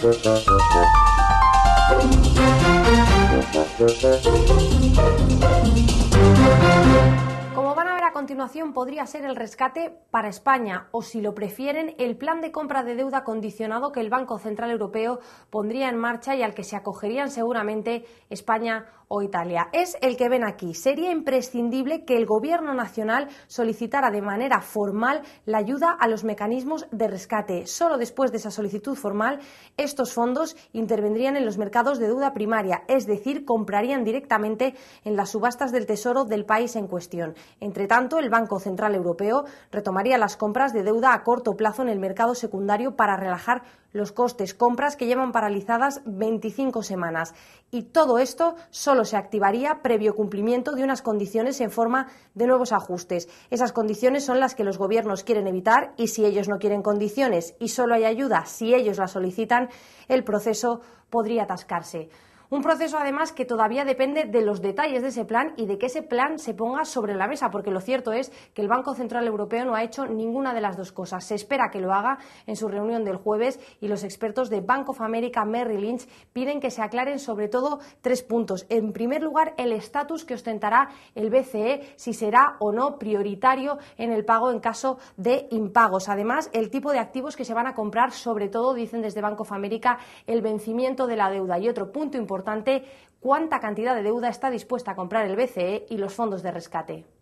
Thank you. continuación podría ser el rescate para España o, si lo prefieren, el plan de compra de deuda condicionado que el Banco Central Europeo pondría en marcha y al que se acogerían seguramente España o Italia. Es el que ven aquí. Sería imprescindible que el Gobierno Nacional solicitara de manera formal la ayuda a los mecanismos de rescate. Solo después de esa solicitud formal, estos fondos intervendrían en los mercados de deuda primaria, es decir, comprarían directamente en las subastas del Tesoro del país en cuestión. Entre tanto, tanto, el Banco Central Europeo retomaría las compras de deuda a corto plazo en el mercado secundario para relajar los costes, compras que llevan paralizadas 25 semanas. Y todo esto solo se activaría previo cumplimiento de unas condiciones en forma de nuevos ajustes. Esas condiciones son las que los gobiernos quieren evitar y si ellos no quieren condiciones y solo hay ayuda si ellos la solicitan, el proceso podría atascarse. Un proceso además que todavía depende de los detalles de ese plan y de que ese plan se ponga sobre la mesa, porque lo cierto es que el Banco Central Europeo no ha hecho ninguna de las dos cosas. Se espera que lo haga en su reunión del jueves y los expertos de Bank of America Merrill Lynch piden que se aclaren sobre todo tres puntos. En primer lugar, el estatus que ostentará el BCE, si será o no prioritario en el pago en caso de impagos. Además, el tipo de activos que se van a comprar, sobre todo, dicen desde Bank of America, el vencimiento de la deuda. Y otro punto importante cuánta cantidad de deuda está dispuesta a comprar el BCE y los fondos de rescate.